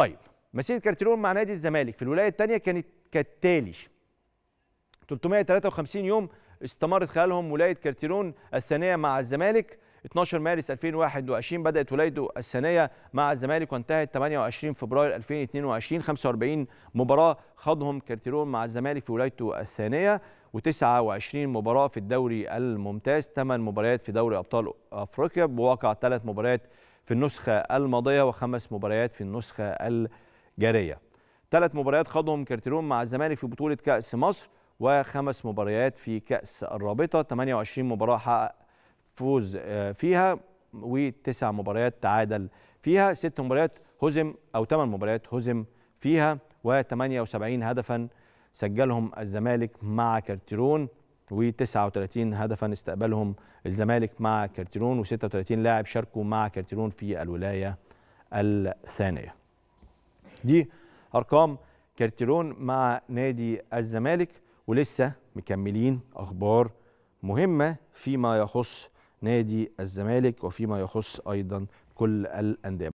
طيب مسيره كارتيرون مع نادي الزمالك في الولايه الثانيه كانت كالتالي 353 يوم استمرت خلالهم ولايه كارتيرون الثانيه مع الزمالك 12 مارس 2021 بدات ولايته الثانيه مع الزمالك وانتهت 28 فبراير 2022 45 مباراه خاضهم كارتيرون مع الزمالك في ولايته الثانيه و29 مباراه في الدوري الممتاز 8 مباريات في دوري ابطال افريقيا بواقع 3 مباريات في النسخة الماضية وخمس مباريات في النسخة الجارية ثلاث مباريات خاضهم كارتيرون مع الزمالك في بطولة كأس مصر وخمس مباريات في كأس الرابطة 28 مباراة حقق فوز آه، فيها وتسع مباريات تعادل فيها ست مباريات هزم أو ثمان مباريات هزم فيها و78 هدفا سجلهم الزمالك مع كارتيرون و39 هدفا استقبلهم الزمالك مع كارتيرون و36 لاعب شاركوا مع كارتيرون في الولايه الثانيه. دي ارقام كارتيرون مع نادي الزمالك ولسه مكملين اخبار مهمه فيما يخص نادي الزمالك وفيما يخص ايضا كل الانديه.